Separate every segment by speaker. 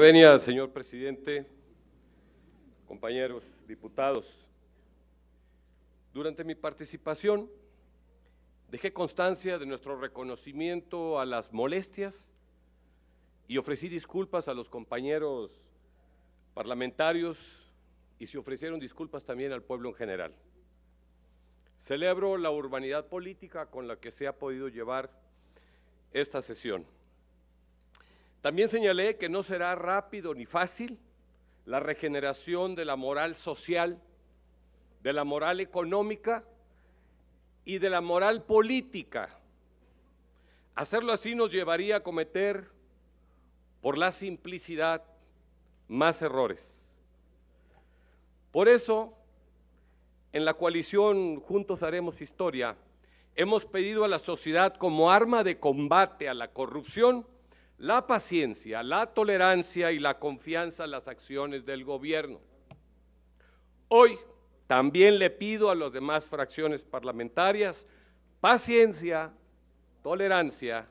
Speaker 1: la señor presidente, compañeros diputados. Durante mi participación dejé constancia de nuestro reconocimiento a las molestias y ofrecí disculpas a los compañeros parlamentarios y se ofrecieron disculpas también al pueblo en general. Celebro la urbanidad política con la que se ha podido llevar esta sesión. También señalé que no será rápido ni fácil la regeneración de la moral social, de la moral económica y de la moral política. Hacerlo así nos llevaría a cometer, por la simplicidad, más errores. Por eso, en la coalición Juntos Haremos Historia, hemos pedido a la sociedad como arma de combate a la corrupción la paciencia, la tolerancia y la confianza en las acciones del gobierno. Hoy también le pido a las demás fracciones parlamentarias paciencia, tolerancia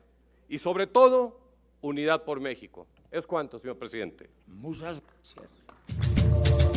Speaker 1: y sobre todo unidad por México. Es cuanto, señor presidente. Muchas gracias.